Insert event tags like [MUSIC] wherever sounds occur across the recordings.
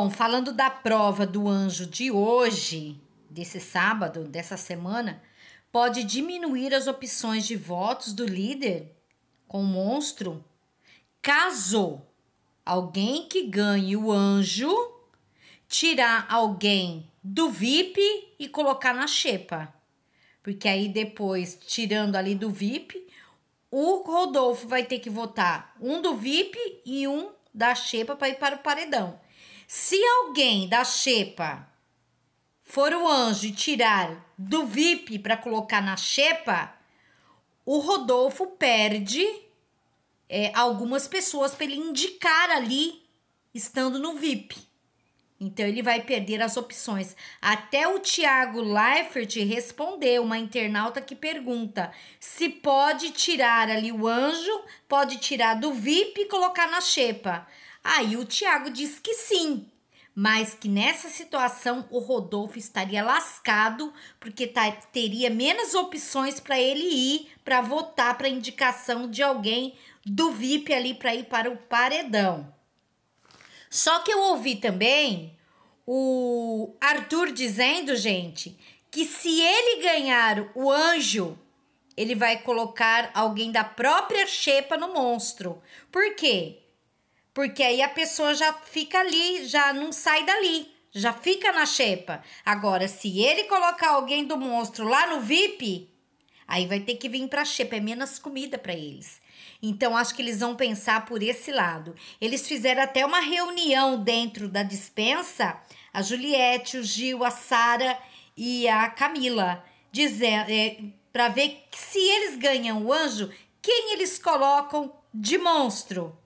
Bom, falando da prova do anjo de hoje, desse sábado, dessa semana, pode diminuir as opções de votos do líder com o monstro caso alguém que ganhe o anjo tirar alguém do VIP e colocar na xepa. Porque aí depois, tirando ali do VIP, o Rodolfo vai ter que votar um do VIP e um da xepa para ir para o paredão. Se alguém da xepa for o anjo e tirar do VIP para colocar na xepa, o Rodolfo perde é, algumas pessoas para ele indicar ali estando no VIP. Então ele vai perder as opções. Até o Tiago Leifert respondeu, uma internauta que pergunta se pode tirar ali o anjo, pode tirar do VIP e colocar na xepa. Aí o Tiago diz que sim, mas que nessa situação o Rodolfo estaria lascado, porque teria menos opções para ele ir para votar para indicação de alguém do VIP ali para ir para o paredão. Só que eu ouvi também o Arthur dizendo, gente, que se ele ganhar o anjo, ele vai colocar alguém da própria Xepa no monstro. Por quê? Porque aí a pessoa já fica ali, já não sai dali, já fica na xepa. Agora, se ele colocar alguém do monstro lá no VIP, aí vai ter que vir pra xepa, é menos comida para eles. Então, acho que eles vão pensar por esse lado. Eles fizeram até uma reunião dentro da dispensa, a Juliette, o Gil, a Sara e a Camila, dizendo é, para ver se eles ganham o anjo, quem eles colocam de monstro.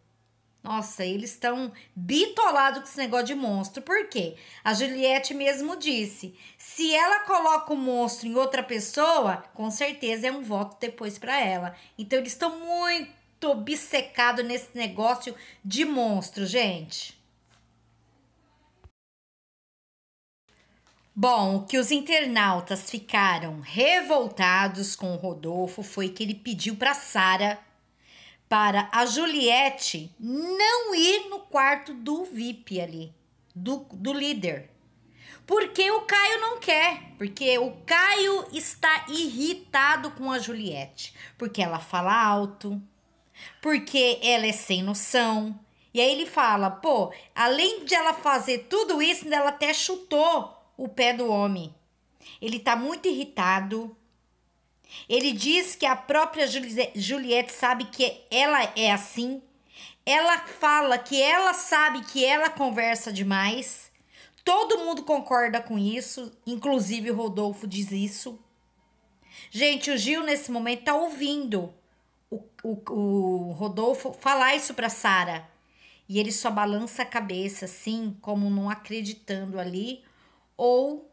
Nossa, eles estão bitolados com esse negócio de monstro. Por quê? A Juliette mesmo disse: se ela coloca o monstro em outra pessoa, com certeza é um voto depois para ela. Então eles estão muito obcecados nesse negócio de monstro, gente. Bom, o que os internautas ficaram revoltados com o Rodolfo foi que ele pediu para Sara para a Juliette não ir no quarto do VIP ali, do, do líder. Porque o Caio não quer, porque o Caio está irritado com a Juliette, porque ela fala alto, porque ela é sem noção. E aí ele fala: pô, além de ela fazer tudo isso, ela até chutou o pé do homem. Ele tá muito irritado ele diz que a própria Juliette sabe que ela é assim. Ela fala que ela sabe que ela conversa demais. Todo mundo concorda com isso, inclusive o Rodolfo diz isso. Gente, o Gil nesse momento tá ouvindo o, o, o Rodolfo falar isso pra Sara. E ele só balança a cabeça assim, como não acreditando ali. Ou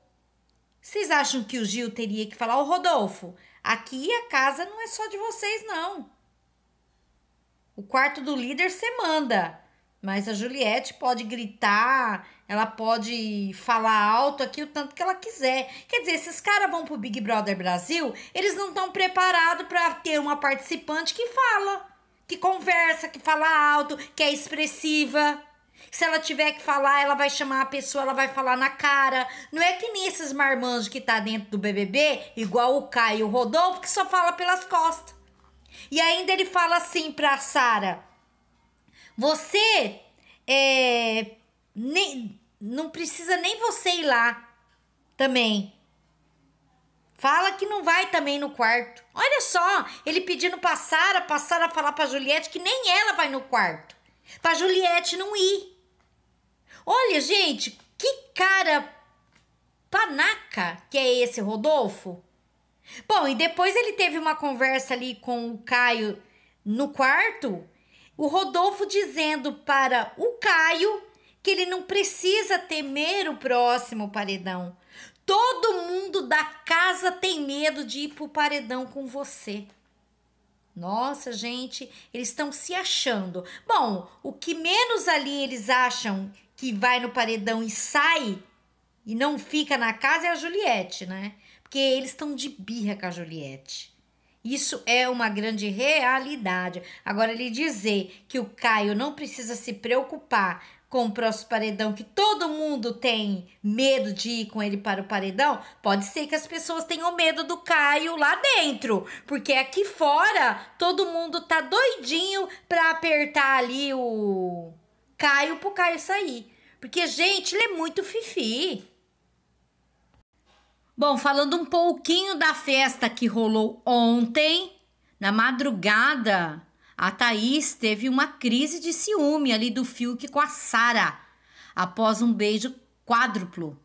vocês acham que o Gil teria que falar, ô Rodolfo, Aqui a casa não é só de vocês, não. O quarto do líder você manda, mas a Juliette pode gritar, ela pode falar alto aqui o tanto que ela quiser. Quer dizer, esses caras vão pro Big Brother Brasil, eles não estão preparados para ter uma participante que fala, que conversa, que fala alto, que é expressiva. Se ela tiver que falar, ela vai chamar a pessoa, ela vai falar na cara. Não é que nem esses marmanjos que tá dentro do BBB, igual o Caio o Rodolfo, que só fala pelas costas. E ainda ele fala assim pra Sara: Você é, nem, não precisa nem você ir lá também. Fala que não vai também no quarto. Olha só, ele pedindo pra Sara, pra Sara falar pra Juliette que nem ela vai no quarto. Para Juliette não ir. Olha, gente, que cara panaca que é esse Rodolfo. Bom, e depois ele teve uma conversa ali com o Caio no quarto, o Rodolfo dizendo para o Caio que ele não precisa temer o próximo paredão. Todo mundo da casa tem medo de ir para o paredão com você. Nossa, gente, eles estão se achando. Bom, o que menos ali eles acham que vai no paredão e sai e não fica na casa é a Juliette, né? Porque eles estão de birra com a Juliette. Isso é uma grande realidade. Agora, ele dizer que o Caio não precisa se preocupar comprou os paredão que todo mundo tem medo de ir com ele para o paredão, pode ser que as pessoas tenham medo do Caio lá dentro, porque aqui fora todo mundo tá doidinho para apertar ali o Caio pro Caio sair. Porque gente, ele é muito fifi. Bom, falando um pouquinho da festa que rolou ontem, na madrugada, a Thaís teve uma crise de ciúme ali do Fiuk com a Sara após um beijo quádruplo.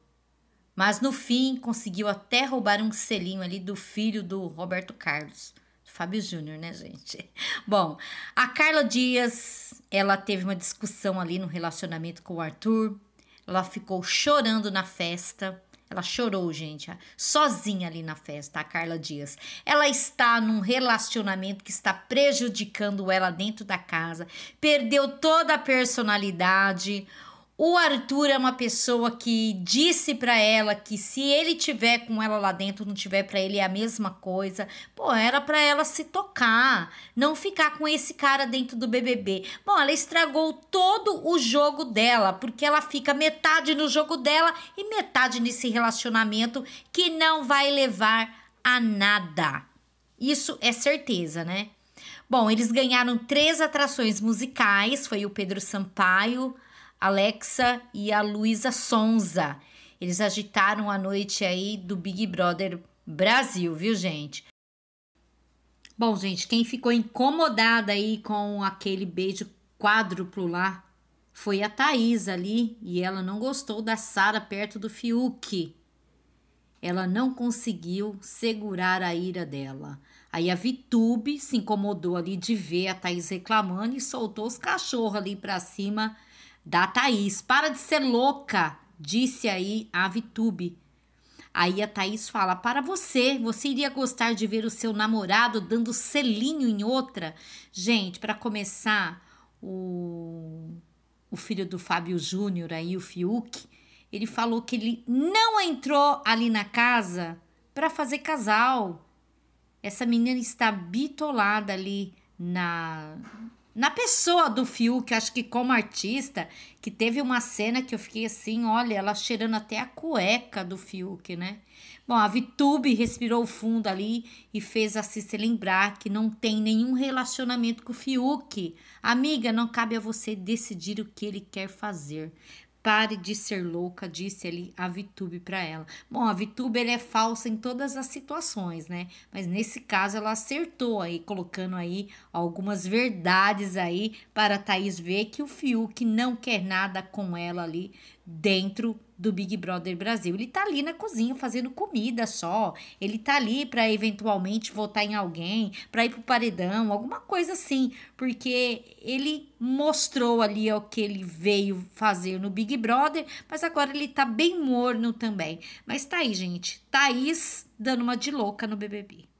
Mas no fim conseguiu até roubar um selinho ali do filho do Roberto Carlos. Fábio Júnior, né, gente? [LAUGHS] Bom, a Carla Dias, ela teve uma discussão ali no relacionamento com o Arthur. Ela ficou chorando na festa. Ela chorou, gente, sozinha ali na festa, a Carla Dias. Ela está num relacionamento que está prejudicando ela dentro da casa, perdeu toda a personalidade. O Arthur é uma pessoa que disse para ela que se ele tiver com ela lá dentro, não tiver para ele é a mesma coisa. Pô, era para ela se tocar, não ficar com esse cara dentro do BBB. Bom, ela estragou todo o jogo dela, porque ela fica metade no jogo dela e metade nesse relacionamento que não vai levar a nada. Isso é certeza, né? Bom, eles ganharam três atrações musicais, foi o Pedro Sampaio, Alexa e a Luísa Sonza. Eles agitaram a noite aí do Big Brother Brasil, viu, gente? Bom, gente, quem ficou incomodada aí com aquele beijo quádruplo lá foi a Thaís ali e ela não gostou da Sara perto do Fiuk. Ela não conseguiu segurar a ira dela. Aí a Vitube se incomodou ali de ver a Thaís reclamando e soltou os cachorros ali para cima da Thaís. Para de ser louca, disse aí a Vitube. Aí a Thaís fala: Para você, você iria gostar de ver o seu namorado dando selinho em outra? Gente, para começar, o, o filho do Fábio Júnior aí, o Fiuk, ele falou que ele não entrou ali na casa para fazer casal. Essa menina está bitolada ali na na pessoa do Fiuk, acho que como artista, que teve uma cena que eu fiquei assim, olha, ela cheirando até a cueca do Fiuk, né? Bom, a Vitube respirou fundo ali e fez a Cícia lembrar que não tem nenhum relacionamento com o Fiuk. Amiga, não cabe a você decidir o que ele quer fazer, Pare de ser louca, disse ali a Vitube para ela. Bom, a Vitube é falsa em todas as situações, né? Mas nesse caso ela acertou aí, colocando aí algumas verdades aí para Thaís ver que o Fiuk não quer nada com ela ali dentro do Big Brother Brasil. Ele tá ali na cozinha fazendo comida só. Ele tá ali para eventualmente votar em alguém, para ir pro paredão, alguma coisa assim, porque ele mostrou ali o que ele veio fazer no Big Brother, mas agora ele tá bem morno também. Mas tá aí, gente. Thaís dando uma de louca no BBB.